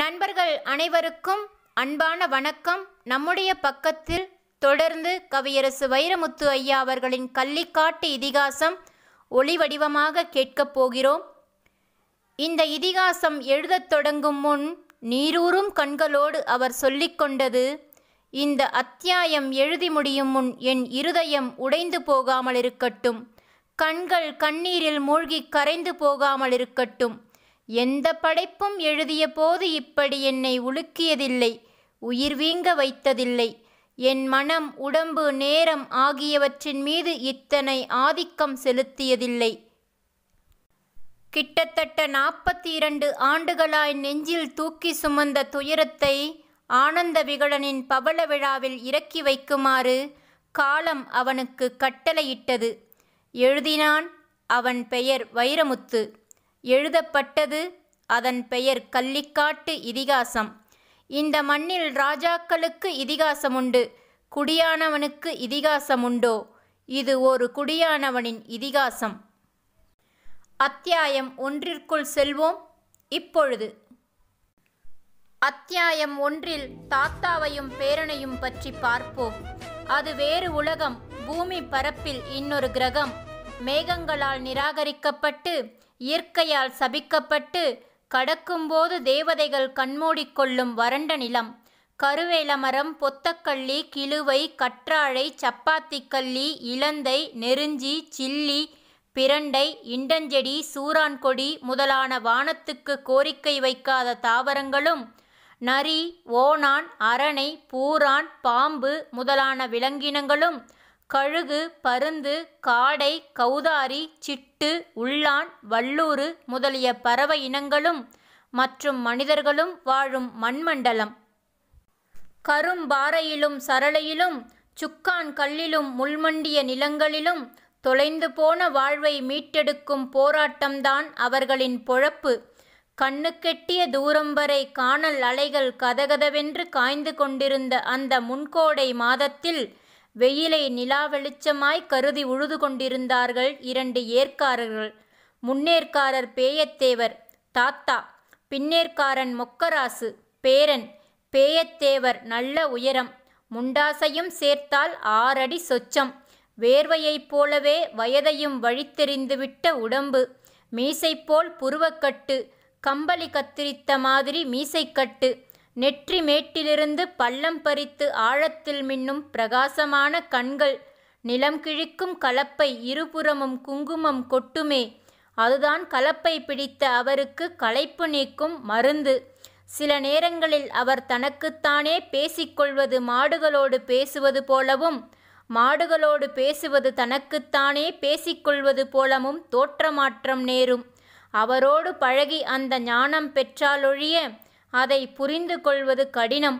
நண்பர்கள் அனைவருக்கும் அன்பான வணக்கம் நம்முடைய பக்கத்தில் தொடர்ந்து கவியரசு வைரமுத்து ஐயா அவர்களின் கள்ளிக்காட்டு இதிகாசம் ஒளி வடிவமாக கேட்கப் போகிறோம் இந்த இதிகாசம் எழுதத் தொடங்கும் முன் நீரூறும் கண்களோடு அவர் சொல்லிக்கொண்டது இந்த அத்தியாயம் எழுதி முடியும் முன் என் இருதயம் உடைந்து போகாமல் இருக்கட்டும் கண்கள் கண்ணீரில் மூழ்கி கரைந்து போகாமல் இருக்கட்டும் எந்த படைப்பும் எழுதிய போது இப்படி என்னை உலுக்கியதில்லை உயிர் வீங்க வைத்ததில்லை என் மனம் உடம்பு நேரம் ஆகியவற்றின் மீது இத்தனை ஆதிக்கம் செலுத்தியதில்லை கிட்டத்தட்ட நாற்பத்தி இரண்டு ஆண்டுகளாய் நெஞ்சில் தூக்கி சுமந்த துயரத்தை ஆனந்த விகடனின் பவள விழாவில் இறக்கி வைக்குமாறு காலம் அவனுக்கு கட்டளையிட்டது எழுதினான் அவன் பெயர் வைரமுத்து எழுதப்பட்டது அதன் பெயர் கள்ளிக்காட்டு இதிகாசம் இந்த மண்ணில் ராஜாக்களுக்கு இதிகாசமுண்டு குடியானவனுக்கு இதிகாசமுண்டோ இது ஒரு குடியானவனின் இதிகாசம் அத்தியாயம் ஒன்றிற்குள் செல்வோம் இப்பொழுது அத்தியாயம் ஒன்றில் தாத்தாவையும் பேரனையும் பற்றி பார்ப்போம் அது வேறு உலகம் பூமி பரப்பில் இன்னொரு கிரகம் மேகங்களால் நிராகரிக்கப்பட்டு இயற்கையால் சபிக்கப்பட்டு கடக்கும்போது தேவதைகள் கண்மூடிக்கொள்ளும் வறண்ட நிலம் கருவேலமரம் பொத்தக்கள்ளி கிழுவை கற்றாழை சப்பாத்திக்கள்ளி இலந்தை நெருஞ்சி சில்லி பிரண்டை இண்டஞ்செடி சூறான்கொடி முதலான வானத்துக்கு கோரிக்கை வைக்காத தாவரங்களும் நரி ஓணான் அரணை பூரான் பாம்பு முதலான விலங்கினங்களும் கழுகு பருந்து காடை கௌதாரி சிட்டு உள்ளான் வல்லூறு முதலிய பறவை இனங்களும் மற்றும் மனிதர்களும் வாழும் மண்மண்டலம் கரும்பாறையிலும் சரளையிலும் சுக்கான் கல்லிலும் முள்மண்டிய நிலங்களிலும் தொலைந்து போன வாழ்வை மீட்டெடுக்கும் போராட்டம்தான் அவர்களின் பொழப்பு கண்ணுக்கெட்டிய தூரம் வரை காணல் அலைகள் கதகதவென்று காய்ந்து கொண்டிருந்த அந்த முன்கோடை மாதத்தில் வெயிலை நிலா வெளிச்சமாய் கருதி உழுது கொண்டிருந்தார்கள் இரண்டு ஏற்காரர்கள் முன்னேற்காரர் பேயத்தேவர் தாத்தா பின்னேற்காரன் மொக்கராசு பேரன் பேயத்தேவர் நல்ல உயரம் முண்டாசையும் சேர்த்தால் ஆறடி சொச்சம் வேர்வையைப் போலவே வயதையும் வழித்தெறிந்துவிட்ட உடம்பு மீசைப்போல் புருவக்கட்டு கம்பளி கத்திரித்த மாதிரி மீசைக்கட்டு நெற்றி மேட்டிலிருந்து பள்ளம் பறித்து ஆழத்தில் மின்னும் பிரகாசமான கண்கள் நிலம் கிழிக்கும் கலப்பை இருபுறமும் குங்குமம் கொட்டுமே அதுதான் கலப்பை பிடித்த அவருக்கு களைப்பு நீக்கும் மருந்து சில நேரங்களில் அவர் தனக்குத்தானே பேசிக்கொள்வது மாடுகளோடு பேசுவது போலவும் மாடுகளோடு பேசுவது தனக்குத்தானே பேசிக்கொள்வது போலவும் தோற்றமாற்றம் நேரும் அவரோடு பழகி அந்த ஞானம் பெற்றாலொழிய அதை புரிந்து கொள்வது கடினம்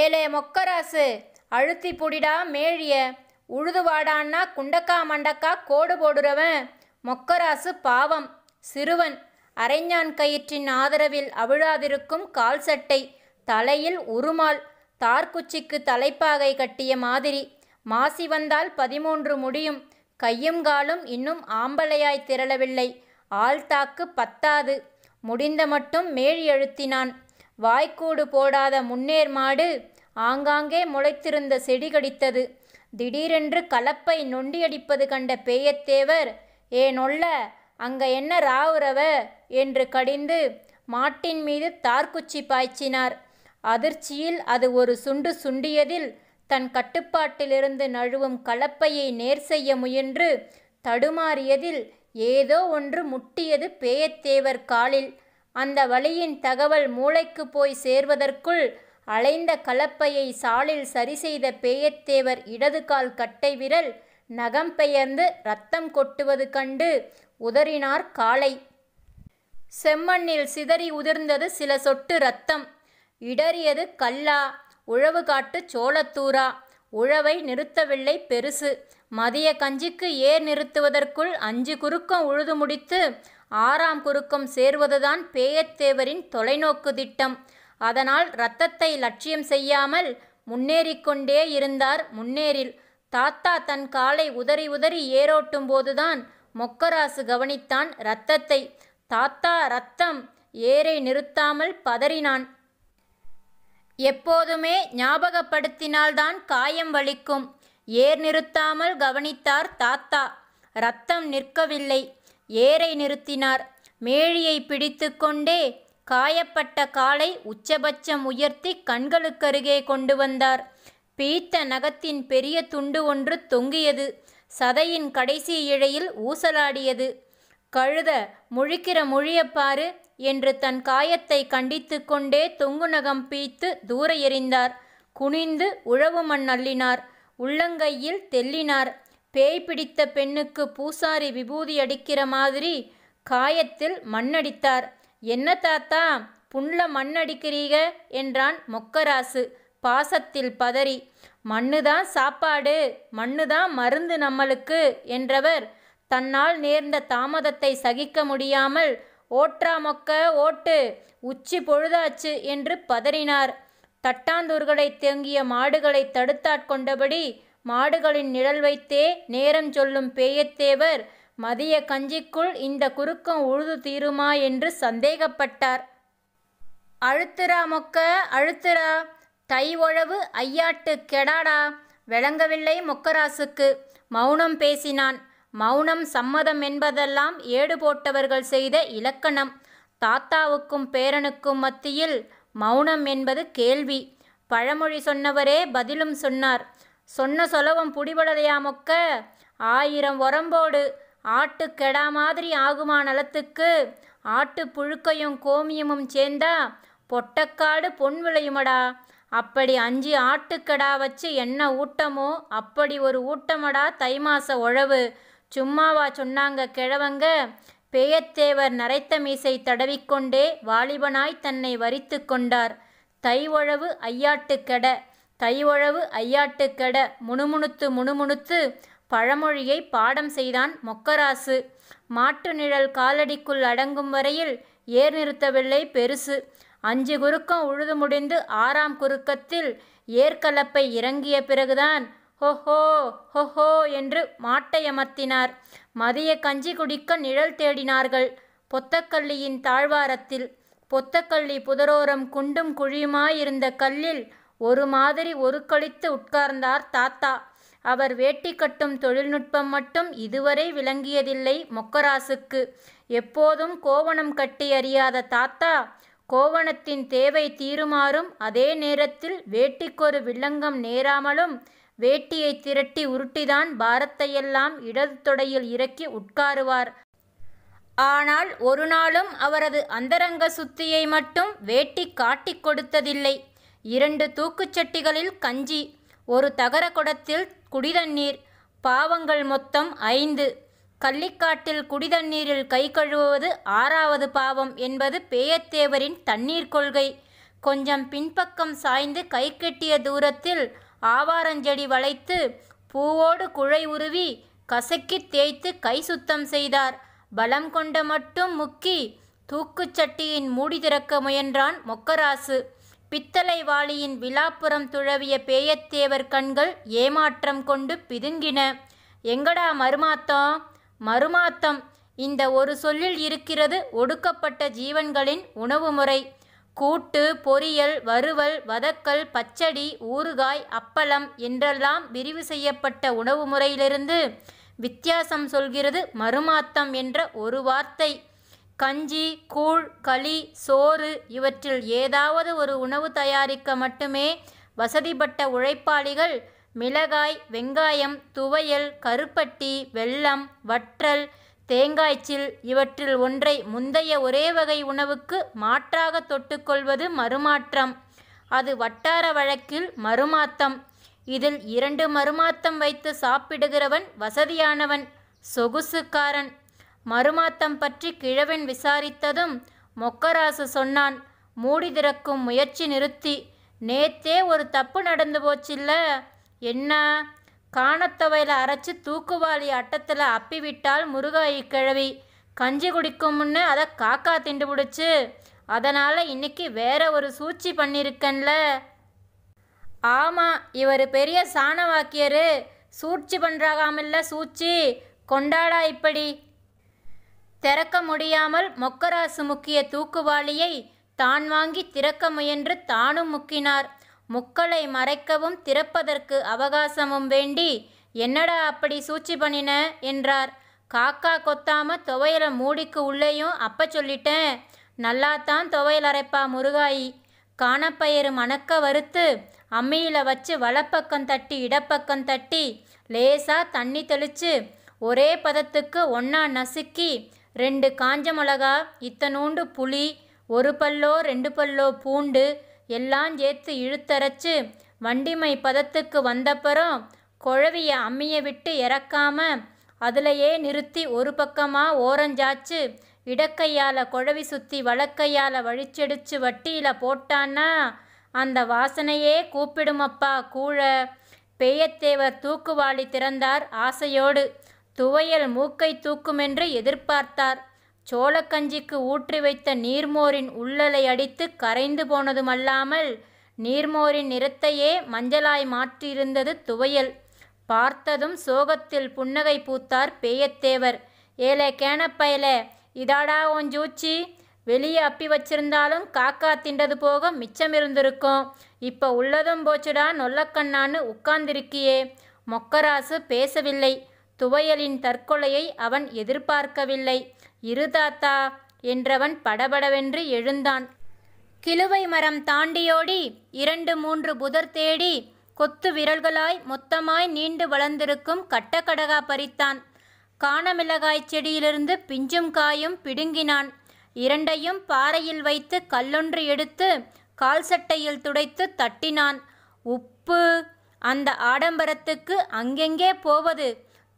ஏலே மொக்கராசு அழுத்தி புடிடா மேழிய உழுதுவாடான்னா குண்டக்கா மண்டக்கா கோடு போடுறவன் மொக்கராசு பாவம் சிறுவன் அரைஞான் கயிற்றின் ஆதரவில் அவிழாதிருக்கும் கால் சட்டை தலையில் உருமாள் தார்குச்சிக்கு தலைப்பாகை கட்டிய மாதிரி மாசி வந்தால் பதிமூன்று முடியும் கையும் காலும் இன்னும் ஆம்பளையாய் திரளவில்லை தாக்கு பத்தாது முடிந்த மட்டும் மேல் எழுத்தினான் வாய்க்கூடு போடாத முன்னேர் மாடு ஆங்காங்கே முளைத்திருந்த செடி கடித்தது திடீரென்று கலப்பை நொண்டியடிப்பது கண்ட பேயத்தேவர் ஏனொல்ல அங்க என்ன ராவுறவ என்று கடிந்து மாட்டின் மீது தார்குச்சி பாய்ச்சினார் அதிர்ச்சியில் அது ஒரு சுண்டு சுண்டியதில் தன் கட்டுப்பாட்டிலிருந்து நழுவும் கலப்பையை நேர் செய்ய முயன்று தடுமாறியதில் ஏதோ ஒன்று முட்டியது பேயத்தேவர் காலில் அந்த வழியின் தகவல் மூளைக்கு போய் சேர்வதற்குள் அலைந்த கலப்பையை சாலில் சரி செய்த பேயத்தேவர் இடது கால் கட்டை விரல் நகம் பெயர்ந்து ரத்தம் கொட்டுவது கண்டு உதறினார் காலை செம்மண்ணில் சிதறி உதிர்ந்தது சில சொட்டு ரத்தம் இடறியது கல்லா உழவு காட்டு சோளத்தூரா உழவை நிறுத்தவில்லை பெருசு மதிய கஞ்சிக்கு ஏர் நிறுத்துவதற்குள் அஞ்சு குறுக்கம் உழுது முடித்து ஆறாம் குறுக்கம் சேர்வதுதான் பேயத்தேவரின் தொலைநோக்கு திட்டம் அதனால் இரத்தத்தை லட்சியம் செய்யாமல் முன்னேறிக்கொண்டே இருந்தார் முன்னேறில் தாத்தா தன் காலை உதறி உதறி ஏரோட்டும் போதுதான் மொக்கராசு கவனித்தான் இரத்தத்தை தாத்தா ரத்தம் ஏரை நிறுத்தாமல் பதறினான் எப்போதுமே ஞாபகப்படுத்தினால்தான் காயம் வலிக்கும் ஏர் நிறுத்தாமல் கவனித்தார் தாத்தா ரத்தம் நிற்கவில்லை ஏரை நிறுத்தினார் மேழியை பிடித்து கொண்டே காயப்பட்ட காலை உச்சபட்சம் உயர்த்தி கண்களுக்கருகே கொண்டு வந்தார் பீத்த நகத்தின் பெரிய துண்டு ஒன்று தொங்கியது சதையின் கடைசி இழையில் ஊசலாடியது கழுத முழிக்கிற மொழியப்பாறு என்று தன் காயத்தை கண்டித்து கொண்டே தொங்குநகம் பீத்து தூர எறிந்தார் குனிந்து உழவு மண் அள்ளினார் உள்ளங்கையில் தெல்லினார் பேய் பிடித்த பெண்ணுக்கு பூசாரி விபூதி அடிக்கிற மாதிரி காயத்தில் மண்ணடித்தார் என்ன தாத்தா புண்ல மண்ணடிக்கிறீக என்றான் மொக்கராசு பாசத்தில் பதறி மண்ணுதான் சாப்பாடு மண்ணுதான் மருந்து நம்மளுக்கு என்றவர் தன்னால் நேர்ந்த தாமதத்தை சகிக்க முடியாமல் ஓற்றா மொக்க ஓட்டு உச்சி பொழுதாச்சு என்று பதறினார் தட்டாந்தூர்களை தேங்கிய மாடுகளை தடுத்தாட்கொண்டபடி மாடுகளின் நிழல் வைத்தே நேரம் சொல்லும் பேயத்தேவர் மதிய கஞ்சிக்குள் இந்த குறுக்கம் உழுது தீருமா என்று சந்தேகப்பட்டார் அழுத்துரா மொக்க அழுத்துரா தை ஒழவு ஐயாட்டு கெடாடா விளங்கவில்லை மொக்கராசுக்கு மௌனம் பேசினான் மௌனம் சம்மதம் என்பதெல்லாம் ஏடு போட்டவர்கள் செய்த இலக்கணம் தாத்தாவுக்கும் பேரனுக்கும் மத்தியில் மௌனம் என்பது கேள்வி பழமொழி சொன்னவரே பதிலும் சொன்னார் சொன்ன சொலவம் புடிபடலையாமொக்க ஆயிரம் உரம்போடு ஆட்டு கெடா மாதிரி ஆகுமா நலத்துக்கு ஆட்டு புழுக்கையும் கோமியமும் சேர்ந்தா பொட்டக்காடு பொன் விளையுமடா அப்படி அஞ்சு ஆட்டுக்கடா வச்சு என்ன ஊட்டமோ அப்படி ஒரு ஊட்டமடா தைமாச உழவு சும்மாவா சொன்னாங்க கிழவங்க பேயத்தேவர் நரைத்த மீசை தடவிக்கொண்டே வாலிபனாய் தன்னை வரித்து கொண்டார் தை உழவு ஐயாட்டுக்கெட தை உழவு ஐயாட்டுக்கெட முணுமுணுத்து முணுமுணுத்து பழமொழியை பாடம் செய்தான் மொக்கராசு மாட்டு நிழல் காலடிக்குள் அடங்கும் வரையில் ஏர் நிறுத்தவில்லை பெருசு அஞ்சு குறுக்கம் உழுது முடிந்து ஆறாம் குறுக்கத்தில் ஏற்கலப்பை இறங்கிய பிறகுதான் ஹொஹோ ஹொஹோ என்று மாட்டையமர்த்தினார் மதிய கஞ்சி குடிக்க நிழல் தேடினார்கள் பொத்தக்கல்லியின் தாழ்வாரத்தில் பொத்தக்கள்ளி புதரோரம் குண்டும் குழியுமாயிருந்த கல்லில் ஒரு மாதிரி ஒரு கழித்து உட்கார்ந்தார் தாத்தா அவர் வேட்டி கட்டும் தொழில்நுட்பம் மட்டும் இதுவரை விளங்கியதில்லை மொக்கராசுக்கு எப்போதும் கோவணம் கட்டி அறியாத தாத்தா கோவணத்தின் தேவை தீருமாறும் அதே நேரத்தில் வேட்டிக்கொரு வில்லங்கம் நேராமலும் வேட்டியை திரட்டி உருட்டிதான் பாரத்தையெல்லாம் இடது தொடையில் இறக்கி உட்காருவார் ஆனால் ஒரு நாளும் அவரது அந்தரங்க சுத்தியை மட்டும் வேட்டி காட்டி கொடுத்ததில்லை இரண்டு தூக்குச்சட்டிகளில் கஞ்சி ஒரு தகர குடத்தில் குடிதண்ணீர் பாவங்கள் மொத்தம் ஐந்து கள்ளிக்காட்டில் குடிதண்ணீரில் கை கழுவுவது ஆறாவது பாவம் என்பது பேயத்தேவரின் தண்ணீர் கொள்கை கொஞ்சம் பின்பக்கம் சாய்ந்து கை கெட்டிய தூரத்தில் ஆவாரஞ்செடி வளைத்து பூவோடு குழை உருவி கசக்கி தேய்த்து கை சுத்தம் செய்தார் பலம் கொண்ட மட்டும் முக்கி தூக்குச்சட்டியின் மூடி திறக்க முயன்றான் மொக்கராசு பித்தளை வாளியின் விழாப்புறம் துழவிய பேயத்தேவர் கண்கள் ஏமாற்றம் கொண்டு பிதுங்கின எங்கடா மருமாத்தம் மருமாத்தம் இந்த ஒரு சொல்லில் இருக்கிறது ஒடுக்கப்பட்ட ஜீவன்களின் உணவு முறை கூட்டு பொரியல் வறுவல் வதக்கல் பச்சடி ஊறுகாய் அப்பளம் என்றெல்லாம் விரிவு செய்யப்பட்ட உணவு முறையிலிருந்து வித்தியாசம் சொல்கிறது மறுமாத்தம் என்ற ஒரு வார்த்தை கஞ்சி கூழ் களி சோறு இவற்றில் ஏதாவது ஒரு உணவு தயாரிக்க மட்டுமே வசதிப்பட்ட உழைப்பாளிகள் மிளகாய் வெங்காயம் துவையல் கருப்பட்டி வெல்லம் வற்றல் தேங்காய்ச்சில் இவற்றில் ஒன்றை முந்தைய ஒரே வகை உணவுக்கு மாற்றாக தொட்டுக்கொள்வது மறுமாற்றம் அது வட்டார வழக்கில் மறுமாத்தம் இதில் இரண்டு மறுமாத்தம் வைத்து சாப்பிடுகிறவன் வசதியானவன் சொகுசுக்காரன் மறுமாத்தம் பற்றி கிழவன் விசாரித்ததும் மொக்கராசு சொன்னான் மூடி திறக்கும் முயற்சி நிறுத்தி நேத்தே ஒரு தப்பு நடந்து போச்சில்ல என்ன காணத்தவையில் அரைச்சி தூக்குவாளி அட்டத்தில் அப்பி விட்டால் முருகா இக்கிழவி கஞ்சி குடிக்கும் முன்னே அதை காக்கா திண்டு பிடிச்சி அதனால் இன்னைக்கு வேற ஒரு சூழ்ச்சி பண்ணியிருக்கேன்ல ஆமாம் இவர் பெரிய சாணவாக்கியர் சூழ்ச்சி பண்ணுறாகாமல்ல சூழ்ச்சி கொண்டாடா இப்படி திறக்க முடியாமல் மொக்கராசு முக்கிய தூக்குவாளியை தான் வாங்கி திறக்க முயன்று தானும் முக்கினார் முக்களை மறைக்கவும் திறப்பதற்கு அவகாசமும் வேண்டி என்னடா அப்படி சூழ்ச்சி பண்ணின என்றார் காக்கா கொத்தாம துவையல மூடிக்கு உள்ளேயும் அப்ப சொல்லிட்டேன் நல்லாத்தான் துவையல் அரைப்பா முருகாயி காணப்பயிறு மணக்க வறுத்து அம்மியில் வச்சு வலப்பக்கம் தட்டி இடப்பக்கம் தட்டி லேசாக தண்ணி தெளித்து ஒரே பதத்துக்கு ஒன்றா நசுக்கி ரெண்டு காஞ்ச மிளகா இத்தனூண்டு புளி ஒரு பல்லோ ரெண்டு பல்லோ பூண்டு எல்லாம் ஏத்து இழுத்தரைச்சு வண்டிமை பதத்துக்கு வந்தப்பறம் குழவிய அம்மிய விட்டு இறக்காம அதிலையே நிறுத்தி ஒரு பக்கமாக ஓரஞ்சாச்சு இடக்கையால் குழவி சுற்றி வழக்கையால் வழிச்செடிச்சு வட்டியில் போட்டான்னா அந்த வாசனையே கூப்பிடுமப்பா கூழ பேயத்தேவர் தூக்குவாளி திறந்தார் ஆசையோடு துவையல் மூக்கை தூக்குமென்று எதிர்பார்த்தார் சோளக்கஞ்சிக்கு ஊற்றி வைத்த நீர்மோரின் உள்ளலை அடித்து கரைந்து போனதுமல்லாமல் நீர்மோரின் நிறத்தையே மஞ்சளாய் மாற்றியிருந்தது துவையல் பார்த்ததும் சோகத்தில் புன்னகை பூத்தார் பேயத்தேவர் ஏலே கேனப்பயலே இதாடா உன் ஜூச்சி வெளியே அப்பி வச்சிருந்தாலும் காக்கா திண்டது போக மிச்சம் இருந்திருக்கும் இப்போ உள்ளதும் போச்சுடா நொல்லக்கண்ணான்னு உட்கார்ந்திருக்கியே மொக்கராசு பேசவில்லை துவையலின் தற்கொலையை அவன் எதிர்பார்க்கவில்லை இருதாத்தா என்றவன் படபடவென்று எழுந்தான் கிலுவை மரம் தாண்டியோடி இரண்டு மூன்று புதர் தேடி கொத்து விரல்களாய் மொத்தமாய் நீண்டு வளர்ந்திருக்கும் கட்டக்கடகா பறித்தான் காணமிளகாய் செடியிலிருந்து பிஞ்சும் காயும் பிடுங்கினான் இரண்டையும் பாறையில் வைத்து கல்லொன்று எடுத்து கால் சட்டையில் துடைத்து தட்டினான் உப்பு அந்த ஆடம்பரத்துக்கு அங்கெங்கே போவது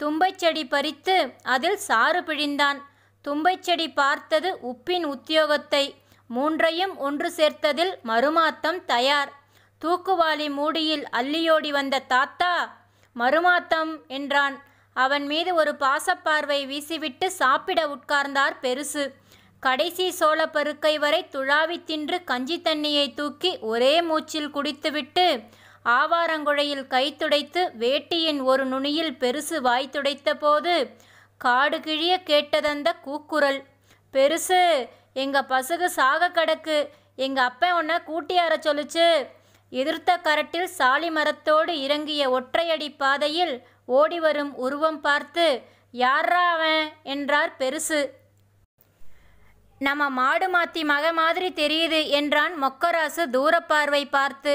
தும்பைச்செடி பறித்து அதில் சாறு பிழிந்தான் தும்பைச்செடி பார்த்தது உப்பின் உத்தியோகத்தை மூன்றையும் ஒன்று சேர்த்ததில் மறுமாத்தம் தயார் தூக்குவாளி மூடியில் அள்ளியோடி வந்த தாத்தா மறுமாத்தம் என்றான் அவன் மீது ஒரு பாசப்பார்வை வீசிவிட்டு சாப்பிட உட்கார்ந்தார் பெருசு கடைசி பருக்கை வரை துழாவி தின்று கஞ்சி தண்ணியை தூக்கி ஒரே மூச்சில் குடித்துவிட்டு ஆவாரங்குழையில் கை துடைத்து வேட்டியின் ஒரு நுனியில் பெருசு வாய் துடைத்த போது காடு கிழிய கேட்டதந்த கூக்குரல் பெருசு எங்கள் பசுகு சாக கிடக்கு எங்கள் அப்ப உன்னை கூட்டியார சொல்லுச்சு எதிர்த்த கரட்டில் சாலி மரத்தோடு இறங்கிய ஒற்றையடி பாதையில் ஓடிவரும் உருவம் பார்த்து யாரா அவன் என்றார் பெருசு நம்ம மாடு மாத்தி மக மாதிரி தெரியுது என்றான் மொக்கராசு தூரப்பார்வை பார்த்து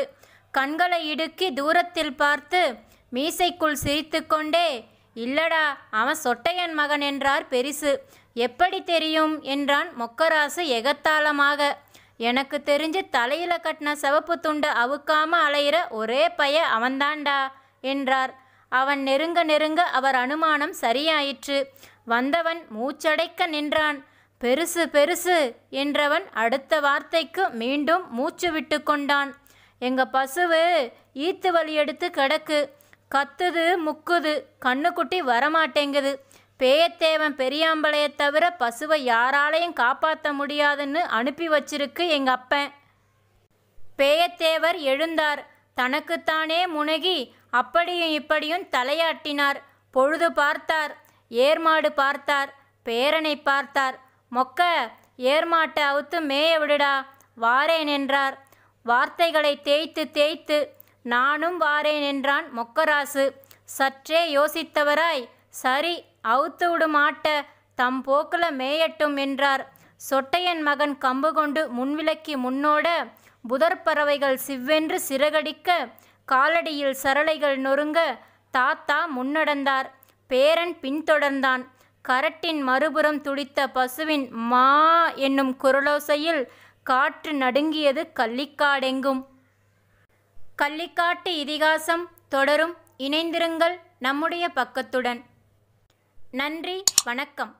கண்களை இடுக்கி தூரத்தில் பார்த்து மீசைக்குள் சிரித்துக்கொண்டே இல்லடா அவன் சொட்டையன் மகன் என்றார் பெரிசு எப்படி தெரியும் என்றான் மொக்கராசு எகத்தாளமாக எனக்கு தெரிஞ்சு தலையில கட்டின சிவப்பு துண்டு அவுக்காம அலையிற ஒரே பைய அவன்தான்டா என்றார் அவன் நெருங்க நெருங்க அவர் அனுமானம் சரியாயிற்று வந்தவன் மூச்சடைக்க நின்றான் பெருசு பெருசு என்றவன் அடுத்த வார்த்தைக்கு மீண்டும் மூச்சு விட்டு கொண்டான் எங்க பசுவு ஈத்து வழி எடுத்து கிடக்கு கத்துது முக்குது கண்ணுக்குட்டி வரமாட்டேங்குது பேயத்தேவன் பெரியாம்பளையை தவிர பசுவை யாராலையும் காப்பாற்ற முடியாதுன்னு அனுப்பி வச்சிருக்கு எங்க அப்பன் பேயத்தேவர் எழுந்தார் தனக்குத்தானே முனகி அப்படியும் இப்படியும் தலையாட்டினார் பொழுது பார்த்தார் ஏர்மாடு பார்த்தார் பேரனை பார்த்தார் மொக்க ஏர்மாட்டை அவுத்து மேய விடுடா வாரேன் என்றார் வார்த்தைகளை தேய்த்து தேய்த்து நானும் வாரேன் என்றான் மொக்கராசு சற்றே யோசித்தவராய் சரி அவுத்து விடுமாட்ட தம் போக்கில் மேயட்டும் என்றார் சொட்டையன் மகன் கம்பு கொண்டு முன்விலக்கி முன்னோட புதற்பறவைகள் சிவ்வென்று சிறகடிக்க காலடியில் சரளைகள் நொறுங்க தாத்தா முன்னடந்தார் பேரன் பின்தொடர்ந்தான் கரட்டின் மறுபுறம் துடித்த பசுவின் மா என்னும் குரலோசையில் காற்று நடுங்கியது கள்ளிக்காடெங்கும் கள்ளிக்காட்டு இதிகாசம் தொடரும் இணைந்திருங்கள் நம்முடைய பக்கத்துடன் நன்றி வணக்கம்